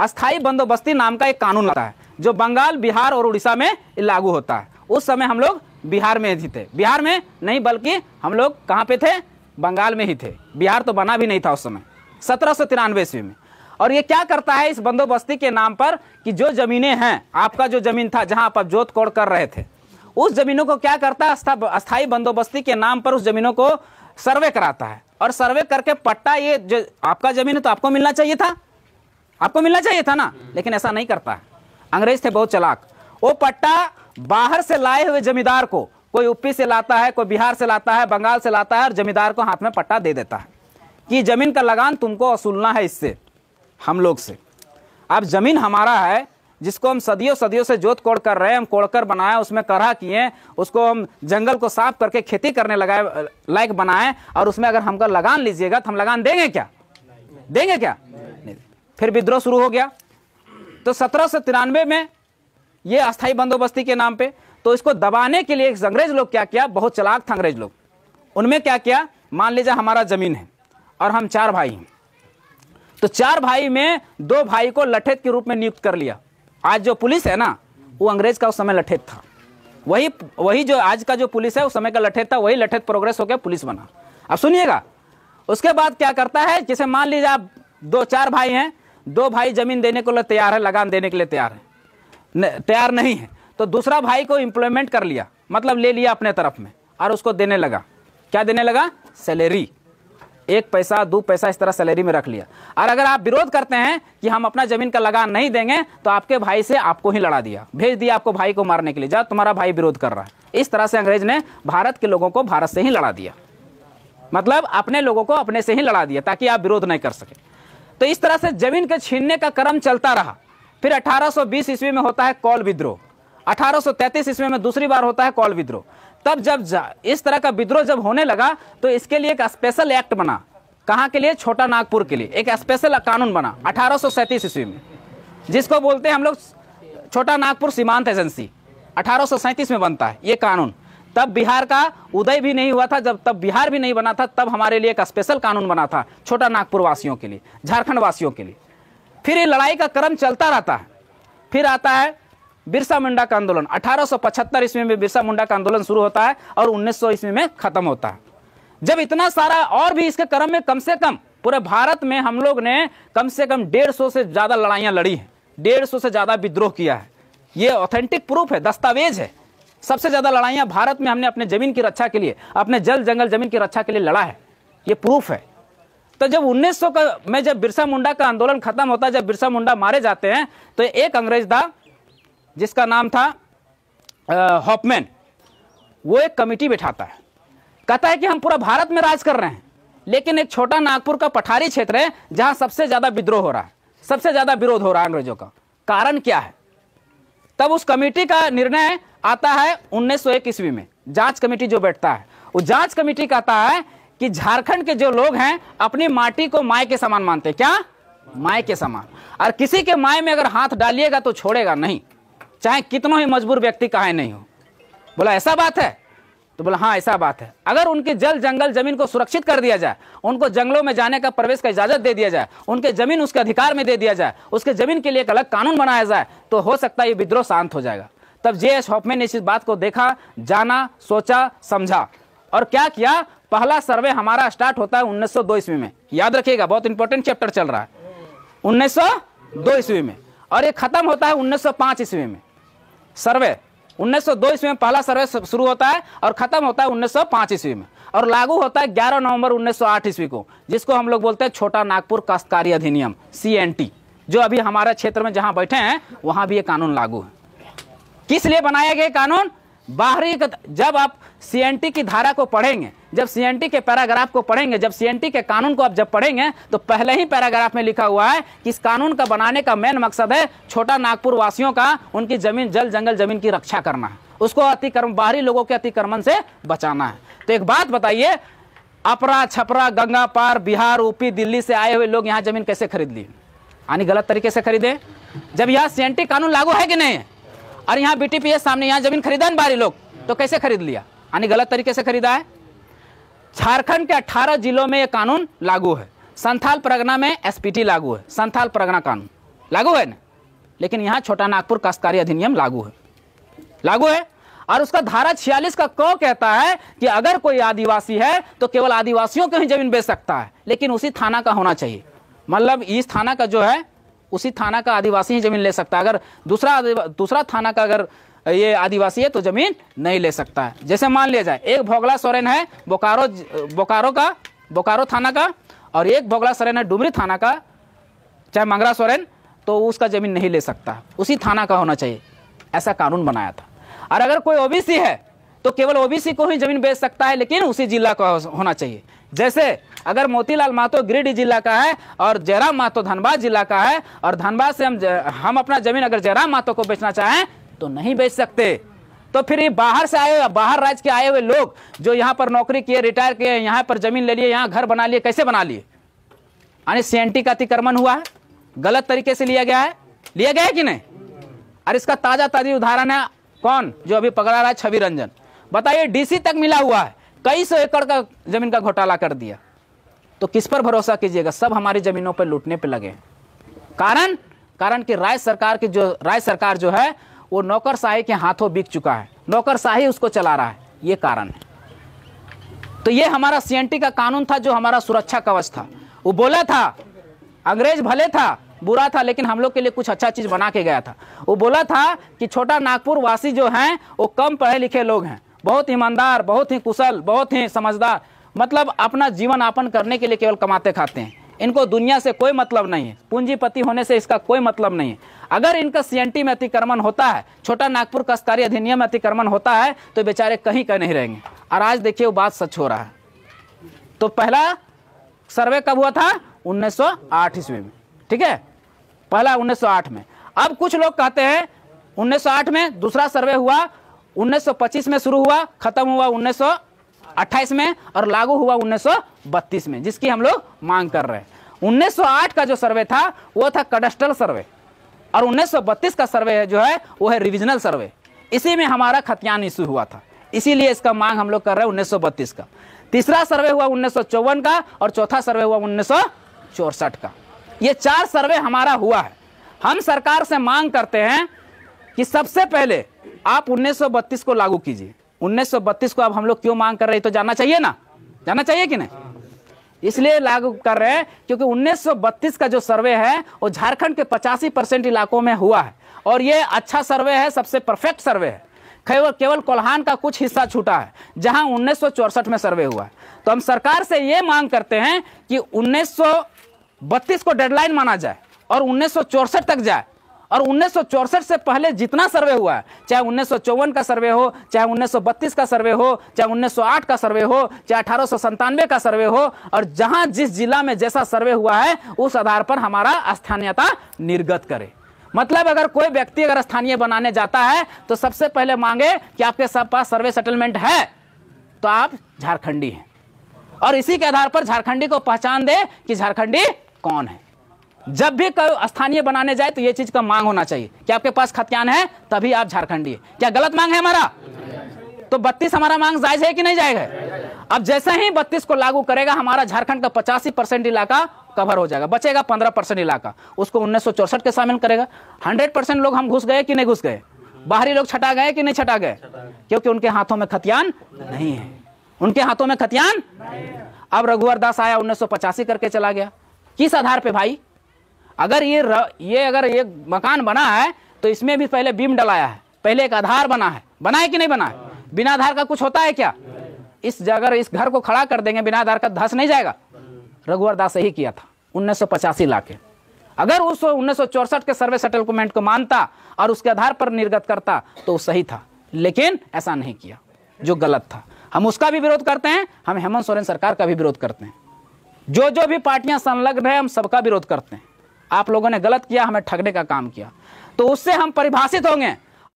अस्थाई बंदोबस्ती नाम का एक कानून होता है जो बंगाल बिहार और उड़ीसा में लागू होता है उस समय हम लोग बिहार में ही थे बिहार में नहीं बल्कि हम लोग कहाँ पे थे बंगाल में ही थे बिहार तो बना भी नहीं था उस समय सत्रह सौ तिरानवे ईस्वी में और ये क्या करता है इस बंदोबस्ती के नाम पर कि जो जमीनें हैं आपका जो जमीन था जहां आप जोत कोड़ कर रहे थे उस जमीनों को क्या करता है अस्थायी बंदोबस्ती के नाम पर उस जमीनों को सर्वे कराता है और सर्वे करके पट्टा ये जो आपका जमीन है तो आपको मिलना चाहिए था आपको मिलना चाहिए था ना लेकिन ऐसा नहीं करता है अंग्रेज थे बहुत चलाक वो पट्टा बाहर से लाए हुए जमींदार को कोई यूपी से लाता है कोई बिहार से लाता है बंगाल से लाता है और जमींदार को हाथ में पट्टा दे देता है कि जमीन का लगान तुमको वसूलना है इससे हम लोग से अब जमीन हमारा है जिसको हम सदियों सदियों से जोत कोड़ कर रहे हैं हम कोड़कर बनाए उसमें करा किए उसको हम जंगल को साफ करके खेती करने लगाए लायक बनाए और उसमें अगर हमको लगान लीजिएगा तो हम लगान देंगे क्या देंगे क्या फिर विद्रोह शुरू हो गया तो सत्रह में ये अस्थाई बंदोबस्ती के नाम पे तो इसको दबाने के लिए अंग्रेज लोग क्या किया बहुत चलाक था अंग्रेज लोग उनमें क्या किया मान लीजिए हमारा जमीन है और हम चार भाई हैं तो चार भाई में दो भाई को लठेत के रूप में नियुक्त कर लिया आज जो पुलिस है ना वो अंग्रेज का उस समय लठेत था वही वही जो आज का जो पुलिस है उस समय का लठेत था वही लठेत प्रोग्रेस हो गया पुलिस बना अब सुनिएगा उसके बाद क्या करता है जैसे मान लीजिए आप दो चार भाई हैं दो भाई जमीन देने के लिए तैयार है लगान देने के लिए तैयार है तैयार नहीं है तो दूसरा भाई को इम्प्लॉयमेंट कर लिया मतलब ले लिया अपने तरफ में और उसको देने लगा क्या देने लगा सैलरी एक पैसा दो पैसा इस तरह सैलरी में रख लिया और अगर आप विरोध करते हैं कि हम अपना जमीन का लगान नहीं देंगे तो आपके भाई से आपको ही लड़ा दिया भेज दिया आपको भाई को मारने के लिए जा तुम्हारा भाई विरोध कर रहा है इस तरह से अंग्रेज ने भारत के लोगों को भारत से ही लड़ा दिया मतलब अपने लोगों को अपने से ही लड़ा दिया ताकि आप विरोध नहीं कर सकें तो इस तरह से जमीन के छीनने का क्रम चलता रहा फिर 1820 ईस्वी में होता है कौल विद्रोह 1833 ईस्वी में दूसरी बार होता है कौल विद्रोह तब जब इस तरह का विद्रोह जब होने लगा तो इसके लिए एक स्पेशल एक्ट बना कहाँ के लिए छोटा नागपुर के लिए एक स्पेशल कानून बना अठारह ईस्वी में जिसको बोलते हैं हम लोग छोटा नागपुर सीमांत एजेंसी अठारह में बनता है ये कानून तब बिहार का उदय भी नहीं हुआ था जब तब बिहार भी नहीं बना था तब हमारे लिए एक स्पेशल कानून बना था छोटा नागपुर वासियों के लिए झारखंड वासियों के लिए फिर ये लड़ाई का क्रम चलता रहता है फिर आता है बिरसा मुंडा का आंदोलन 1875 ईस्वी में बिरसा मुंडा का आंदोलन शुरू होता है और 1900 ईस्वी में खत्म होता है जब इतना सारा और भी इसके क्रम में कम से कम पूरे भारत में हम लोग ने कम से कम डेढ़ सौ से ज़्यादा लड़ाइयां लड़ी हैं डेढ़ सौ से ज़्यादा विद्रोह किया है ये ऑथेंटिक प्रूफ है दस्तावेज है सबसे ज़्यादा लड़ाइयाँ भारत में हमने अपने ज़मीन की रक्षा के लिए अपने जल जंगल ज़मीन की रक्षा के लिए लड़ा है ये प्रूफ है तो जब 1900 का में जब बिरसा मुंडा का आंदोलन खत्म होता है जब बिरसा मुंडा मारे जाते हैं तो एक अंग्रेज था जिसका नाम था हॉपमैन वो एक कमेटी बैठाता है कहता है कि हम पूरा भारत में राज कर रहे हैं लेकिन एक छोटा नागपुर का पठारी क्षेत्र है जहां सबसे ज़्यादा विद्रोह हो रहा है सबसे ज़्यादा विरोध हो रहा है अंग्रेजों का कारण क्या है तब उस कमेटी का निर्णय आता है उन्नीस सौ ईस्वी में जांच कमेटी जो बैठता है वो जांच कमेटी कहता है कि झारखंड के जो लोग हैं अपनी माटी को माए के समान मानते क्या माए के समान और किसी के माए में अगर हाथ डालिएगा तो छोड़ेगा नहीं चाहे कितना ही मजबूर व्यक्ति कहा नहीं हो बोला ऐसा बात है तो बोला हाँ ऐसा बात है अगर उनके जल जंगल जमीन को सुरक्षित कर दिया जाए उनको जंगलों में जाने का प्रवेश का इजाजत दे दिया जाए उनके जमीन उसके अधिकार में दे दिया जाए उसके जमीन के लिए एक अलग कानून बनाया जाए तो हो सकता है ये विद्रोह शांत हो जाएगा तब जे एस हॉफमैन ने इस बात को देखा जाना सोचा समझा और क्या किया पहला सर्वे हमारा स्टार्ट होता है 1902 ईस्वी में याद रखिएगा बहुत इंपॉर्टेंट चैप्टर चल रहा है 1902 ईस्वी में और ये खत्म होता है 1905 ईस्वी में सर्वे 1902 ईस्वी में पहला सर्वे शुरू होता है और खत्म होता है 1905 ईस्वी में और लागू होता है 11 नवंबर 1908 ईस्वी को जिसको हम लोग बोलते हैं छोटा नागपुर काश्तकारी अधिनियम सी जो अभी हमारे क्षेत्र में जहां बैठे हैं वहां भी ये कानून लागू है किस लिए बनाया गया कानून बाहरी जब आप सीएनटी की धारा को पढ़ेंगे जब सीएनटी के पैराग्राफ को पढ़ेंगे जब सीएनटी के कानून को आप जब पढ़ेंगे तो पहले ही पैराग्राफ में लिखा हुआ है कि इस कानून का बनाने का मेन मकसद है छोटा नागपुर वासियों का उनकी जमीन जल जंगल जमीन की रक्षा करना है उसको अतिक्रम बाहरी लोगों के अतिक्रमण से बचाना है तो एक बात बताइए अपरा छपरा गंगा पार बिहार ऊपी दिल्ली से आए हुए लोग यहाँ जमीन कैसे खरीद ली यानी गलत तरीके से खरीदे जब यहाँ सीएनटी कानून लागू है कि नहीं और यहाँ बीटीपीएस सामने यहाँ जमीन खरीदा ना बारी लोग तो कैसे खरीद लिया यानी गलत तरीके से खरीदा है झारखंड के 18 जिलों में यह कानून लागू है संथाल परगना में एसपीटी लागू है संथाल परगना कानून लागू है ना लेकिन यहाँ छोटा नागपुर काश्तकारी अधिनियम लागू है लागू है और उसका धारा 46 का क कहता है कि अगर कोई आदिवासी है तो केवल आदिवासियों को के ही जमीन बेच सकता है लेकिन उसी थाना का होना चाहिए मतलब इस थाना का जो है उसी थाना का आदिवासी ही जमीन ले सकता है अगर दूसरा दूसरा थाना का अगर ये आदिवासी है तो जमीन नहीं ले सकता है जैसे मान लिया जाए एक भोगला सोरेन है बोकारो बोकारो का बोकारो थाना का और एक भोगला सोरेन है डुमरी थाना का चाहे मंगरा सोरेन तो उसका जमीन नहीं ले सकता उसी थाना का होना चाहिए ऐसा कानून बनाया था और अगर कोई ओबीसी है तो केवल ओबीसी को ही जमीन बेच सकता है लेकिन उसी जिला का होना चाहिए जैसे अगर मोतीलाल मातो गिरिडीह जिला का है और जयराम मातो धनबाद जिला का है और धनबाद से हम हम अपना जमीन अगर जयराम मातो को बेचना चाहें तो नहीं बेच सकते तो फिर ये बाहर से आए बाहर राज्य के आए हुए लोग जो यहाँ पर नौकरी किए रिटायर किए यहाँ पर जमीन ले लिए यहाँ घर बना लिए कैसे बना लिए यानी सी का अतिक्रमण हुआ है गलत तरीके से लिया गया है लिया गया है कि नहीं और इसका ताजा ताजी उदाहरण है कौन जो अभी पकड़ा रहा है छवि रंजन बताइए डीसी तक मिला हुआ है कई सौ एकड़ का जमीन का घोटाला कर दिया तो किस पर भरोसा कीजिएगा सब हमारी ज़मीनों पर लूटने पर लगे कारण कारण कि राज्य सरकार की जो राज्य सरकार जो है वो नौकरशाही के हाथों बिक चुका है नौकरशाही उसको चला रहा है ये कारण है तो ये हमारा सीएनटी का कानून था जो हमारा सुरक्षा कवच था वो बोला था अंग्रेज भले था बुरा था लेकिन हम लोग के लिए कुछ अच्छा चीज़ बना के गया था वो बोला था कि छोटा नागपुर वासी जो है वो कम पढ़े लिखे लोग हैं बहुत ईमानदार बहुत ही कुशल बहुत ही समझदार मतलब अपना जीवन यापन करने के लिए केवल कमाते खाते हैं इनको दुनिया से कोई मतलब नहीं है पूंजीपति होने से इसका कोई मतलब नहीं है अगर इनका सीएनटी में अतिक्रमण होता है छोटा नागपुर कस्कारी अधिनियम में अतिक्रमण होता है तो बेचारे कहीं का नहीं रहेंगे और आज देखिए वो बात सच हो रहा है तो पहला सर्वे कब हुआ था 1908 ईस्वी में ठीक है पहला 1908 में अब कुछ लोग कहते हैं 1908 में दूसरा सर्वे हुआ 1925 में शुरू हुआ खत्म हुआ अट्ठाईस में और लागू हुआ 1932 में जिसकी हम लोग मांग कर रहे हैं 1908 का जो सर्वे था वो था कडस्टल सर्वे और 1932 का सर्वे है जो है वो है रिविजनल सर्वे इसी में हमारा खतियान इशू हुआ था इसीलिए इसका मांग हम लोग कर रहे हैं उन्नीस का तीसरा सर्वे हुआ उन्नीस का और चौथा सर्वे हुआ उन्नीस का ये चार सर्वे हमारा हुआ है हम सरकार से मांग करते हैं कि सबसे पहले आप 1932 को लागू कीजिए 1932 को अब हम लोग क्यों मांग कर रहे तो जानना चाहिए ना जानना चाहिए कि नहीं इसलिए लागू कर रहे हैं क्योंकि 1932 का जो सर्वे है वो झारखंड के 85 परसेंट इलाकों में हुआ है और ये अच्छा सर्वे है सबसे परफेक्ट सर्वे है केवल केवल कोल्हान का कुछ हिस्सा छूटा है जहां उन्नीस में सर्वे हुआ है तो हम सरकार से ये मांग करते हैं कि उन्नीस को डेडलाइन माना जाए और उन्नीस तक जाए और उन्नीस से पहले जितना सर्वे हुआ है चाहे उन्नीस का सर्वे हो चाहे उन्नीस का सर्वे हो चाहे उन्नीस का सर्वे हो चाहे अठारह का सर्वे हो और जहां जिस जिला में जैसा सर्वे हुआ है उस आधार पर हमारा स्थानीयता निर्गत करे मतलब अगर कोई व्यक्ति अगर स्थानीय बनाने जाता है तो सबसे पहले मांगे कि आपके सब पास सर्वे सेटलमेंट है तो आप झारखंडी हैं और इसी के आधार पर झारखंडी को पहचान दे कि झारखंडी कौन है जब भी स्थानीय बनाने जाए तो ये चीज का मांग होना चाहिए कि आपके पास खतियान है तभी आप झारखंडी है क्या गलत मांग है हमारा तो बत्तीस हमारा मांग जायज है कि नहीं जाएगा अब जैसे ही बत्तीस को लागू करेगा हमारा झारखंड का पचासी परसेंट इलाका कवर हो जाएगा बचेगा पंद्रह परसेंट इलाका उसको उन्नीस के शामिल करेगा हंड्रेड परसेंट लोग हम घुस गए कि नहीं घुस गए बाहरी लोग छटा गए कि नहीं छटा गए क्योंकि उनके हाथों में खतियान नहीं है उनके हाथों में खतियान अब रघुवर दास आया उन्नीस करके चला गया किस आधार पर भाई अगर ये र, ये अगर ये मकान बना है तो इसमें भी पहले बीम डलाया है पहले एक आधार बना है बना है कि नहीं बना है बिना आधार का कुछ होता है क्या इस अगर इस घर को खड़ा कर देंगे बिना आधार का धस नहीं जाएगा रघुवर दास यही किया था उन्नीस लाख अगर उस उन्नीस के सर्वे सेटलमेंट को मानता और उसके आधार पर निर्गत करता तो सही था लेकिन ऐसा नहीं किया जो गलत था हम उसका भी विरोध करते हैं हम हेमंत सोरेन सरकार का भी विरोध करते हैं जो जो भी पार्टियां संलग्न है हम सबका विरोध करते हैं आप लोगों ने गलत किया हमें ठगने का काम किया तो उससे हम परिभाषित होंगे